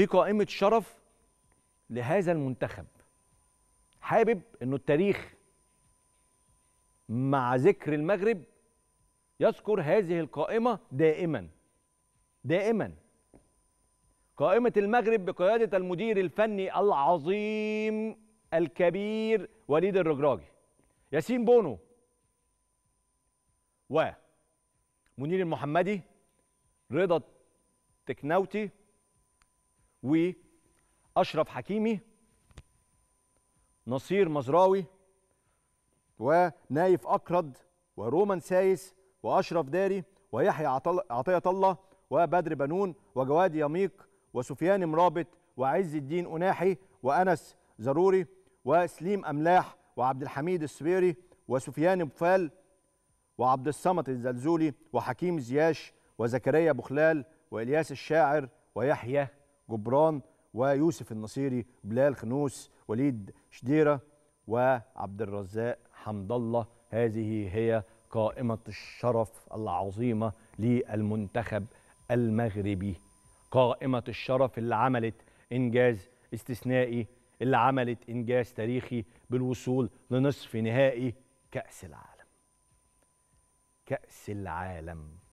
في قائمه شرف لهذا المنتخب حابب انه التاريخ مع ذكر المغرب يذكر هذه القائمه دائما دائما قائمه المغرب بقياده المدير الفني العظيم الكبير وليد الرجراجي ياسين بونو ومنير المحمدي رضا تكناوتي واشرف حكيمي نصير مزراوي ونايف اكرد ورومان سايس واشرف داري ويحيى عطيه الله وبدر بنون وجواد يميق وسفيان مرابط وعز الدين اناحي وانس زروري وسليم املاح وعبد الحميد السبيري وسفيان بفال وعبد الصمد الزلزولي وحكيم زياش وزكريا بخلال والياس الشاعر ويحيى جبران ويوسف النصيري بلال خنوس وليد شديرة وعبد الرزاق حمد الله هذه هي قائمة الشرف العظيمة للمنتخب المغربي قائمة الشرف اللي عملت إنجاز استثنائي اللي عملت إنجاز تاريخي بالوصول لنصف نهائي كأس العالم كأس العالم